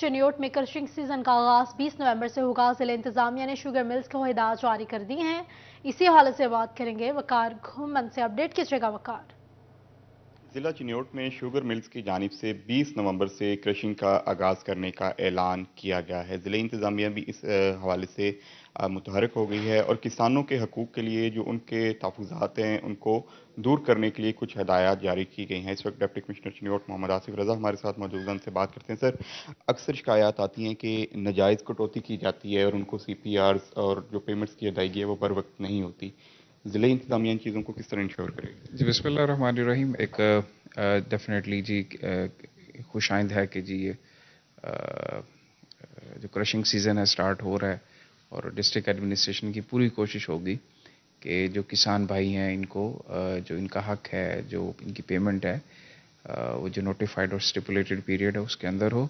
चनियोट में crushing season का आगाज 20 नवंबर से होगा जिले इंतजामिया ने शुगर मिल्स को हिदायत जारी कर दी हैं इसी हवाले से बात करेंगे वकार घूमन से अपडेट कीजिएगा वकार जिला चिन्योट में शुगर मिल्स की जानब से 20 नवंबर से क्रशिंग का आगाज़ करने का ऐलान किया गया है ज़िले इंतज़ामिया भी इस हवाले से मुतहरक हो गई है और किसानों के हकूक़ के लिए जो उनके तहफात हैं उनको दूर करने के लिए कुछ हदायत जारी की गई हैं इस वक्त डिप्टी कमिश्नर चिन्योट मोहम्मद आसिफ रजा हमारे साथ मौजूद से बात करते हैं सर अक्सर शिकायत आती हैं कि नजायज़ कटौती की जाती है और उनको सी पी आर और जो पेमेंट्स की अदायगी है वो बर वक्त नहीं होती ज़िले इंतजामिया चीज़ों को किस तरह इंश्योर करेगी जी बसमीम एक डेफिनेटली जी खुशाइंद है कि जी ये जो क्रशिंग सीज़न है स्टार्ट हो रहा है और डिस्ट्रिक्ट एडमिनिस्ट्रेशन की पूरी कोशिश होगी कि जो किसान भाई हैं इनको जो इनका हक है जो इनकी पेमेंट है वो जो नोटिफाइड और स्टिपुलेटेड पीरियड है उसके अंदर हो